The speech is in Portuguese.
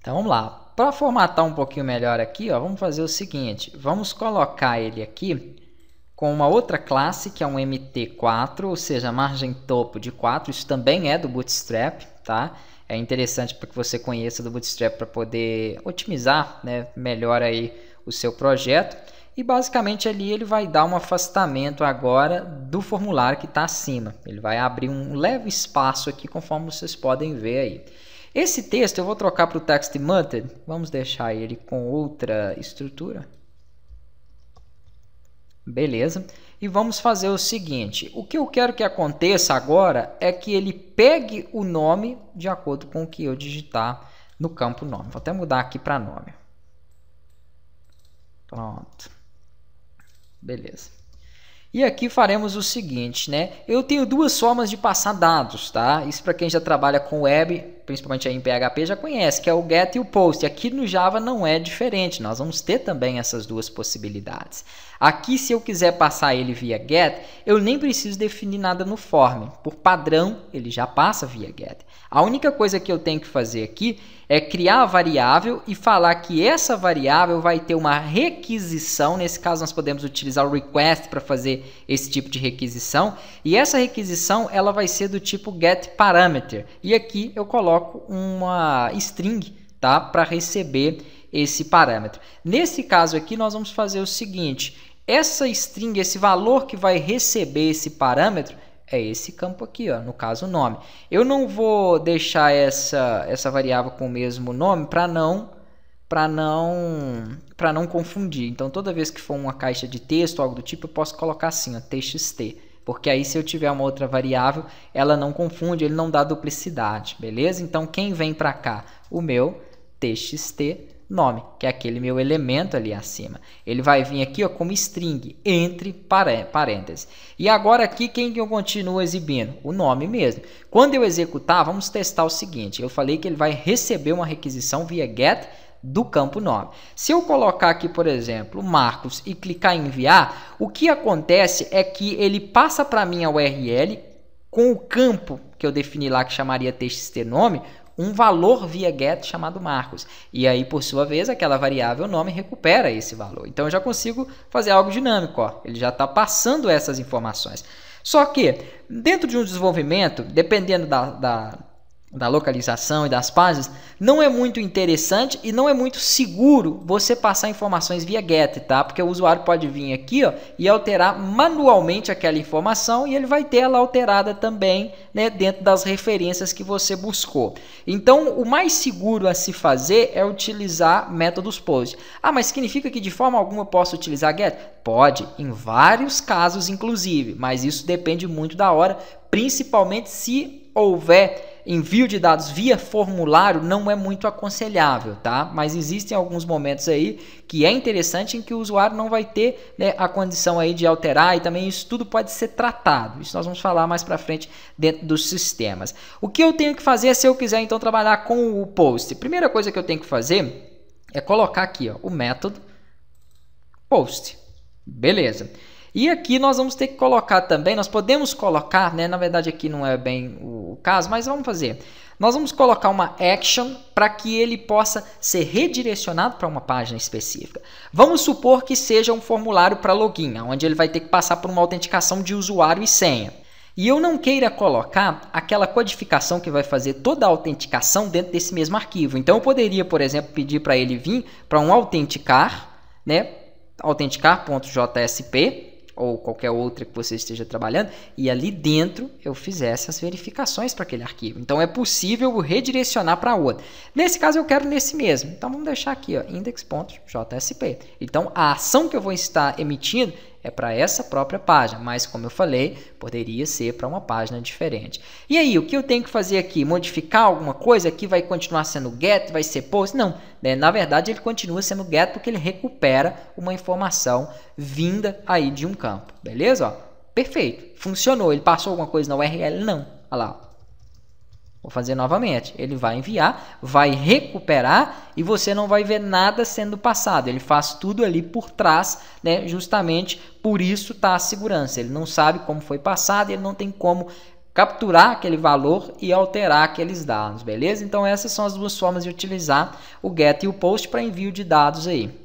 Então vamos lá. Para formatar um pouquinho melhor aqui, ó, vamos fazer o seguinte. Vamos colocar ele aqui com uma outra classe que é um MT4, ou seja, margem topo de 4. Isso também é do Bootstrap, tá? É interessante para que você conheça do Bootstrap para poder otimizar, né, melhor aí o seu projeto. E basicamente ali ele vai dar um afastamento agora do formulário que está acima. Ele vai abrir um leve espaço aqui, conforme vocês podem ver aí. Esse texto eu vou trocar para o text method. Vamos deixar ele com outra estrutura. Beleza. E vamos fazer o seguinte. O que eu quero que aconteça agora é que ele pegue o nome de acordo com o que eu digitar no campo nome. Vou até mudar aqui para nome. Pronto. Beleza. E aqui faremos o seguinte, né? Eu tenho duas formas de passar dados, tá? Isso para quem já trabalha com web principalmente aí em PHP, já conhece, que é o get e o post. aqui no Java não é diferente, nós vamos ter também essas duas possibilidades. Aqui, se eu quiser passar ele via get, eu nem preciso definir nada no form. Por padrão, ele já passa via get. A única coisa que eu tenho que fazer aqui é criar a variável e falar que essa variável vai ter uma requisição. Nesse caso, nós podemos utilizar o request para fazer esse tipo de requisição. E essa requisição ela vai ser do tipo getParameter. E aqui eu coloco coloco uma string tá? para receber esse parâmetro. Nesse caso aqui, nós vamos fazer o seguinte: essa string, esse valor que vai receber esse parâmetro, é esse campo aqui, ó, no caso o nome. Eu não vou deixar essa, essa variável com o mesmo nome para não para não para não confundir. Então toda vez que for uma caixa de texto algo do tipo, eu posso colocar assim, ó, txt. Porque aí, se eu tiver uma outra variável, ela não confunde, ele não dá duplicidade, beleza? Então, quem vem para cá? O meu txt nome, que é aquele meu elemento ali acima. Ele vai vir aqui ó, como string, entre parênteses. E agora aqui, quem que eu continuo exibindo? O nome mesmo. Quando eu executar, vamos testar o seguinte. Eu falei que ele vai receber uma requisição via get do campo nome. Se eu colocar aqui, por exemplo, Marcos e clicar em enviar, o que acontece é que ele passa para mim a URL com o campo que eu defini lá que chamaria txt nome, um valor via get chamado Marcos. E aí, por sua vez, aquela variável nome recupera esse valor. Então eu já consigo fazer algo dinâmico, ó. Ele já está passando essas informações. Só que, dentro de um desenvolvimento, dependendo da, da da localização e das páginas, não é muito interessante e não é muito seguro você passar informações via GET, tá? Porque o usuário pode vir aqui ó, e alterar manualmente aquela informação e ele vai ter ela alterada também né, dentro das referências que você buscou. Então, o mais seguro a se fazer é utilizar métodos POST. Ah, mas significa que de forma alguma eu posso utilizar GET? Pode, em vários casos inclusive, mas isso depende muito da hora, principalmente se houver envio de dados via formulário não é muito aconselhável, tá? Mas existem alguns momentos aí que é interessante em que o usuário não vai ter né, a condição aí de alterar e também isso tudo pode ser tratado. Isso nós vamos falar mais para frente dentro dos sistemas. O que eu tenho que fazer se eu quiser então trabalhar com o post? Primeira coisa que eu tenho que fazer é colocar aqui ó, o método post. Beleza. E aqui nós vamos ter que colocar também, nós podemos colocar, né, na verdade aqui não é bem o caso, mas vamos fazer. Nós vamos colocar uma action para que ele possa ser redirecionado para uma página específica. Vamos supor que seja um formulário para login, onde ele vai ter que passar por uma autenticação de usuário e senha. E eu não queira colocar aquela codificação que vai fazer toda a autenticação dentro desse mesmo arquivo. Então eu poderia, por exemplo, pedir para ele vir para um autenticar, né, autenticar.jsp ou qualquer outra que você esteja trabalhando, e ali dentro eu fizesse as verificações para aquele arquivo. Então é possível redirecionar para outra. Nesse caso eu quero nesse mesmo. Então vamos deixar aqui, ó, index.jsp. Então a ação que eu vou estar emitindo é para essa própria página, mas como eu falei, poderia ser para uma página diferente. E aí, o que eu tenho que fazer aqui? Modificar alguma coisa? Aqui vai continuar sendo get, vai ser post? Não, né? na verdade ele continua sendo get porque ele recupera uma informação vinda aí de um campo, beleza? Ó, perfeito, funcionou. Ele passou alguma coisa na URL? Não, olha lá, Vou fazer novamente. Ele vai enviar, vai recuperar e você não vai ver nada sendo passado. Ele faz tudo ali por trás, né? Justamente por isso está a segurança. Ele não sabe como foi passado, ele não tem como capturar aquele valor e alterar aqueles dados, beleza? Então essas são as duas formas de utilizar o get e o post para envio de dados aí.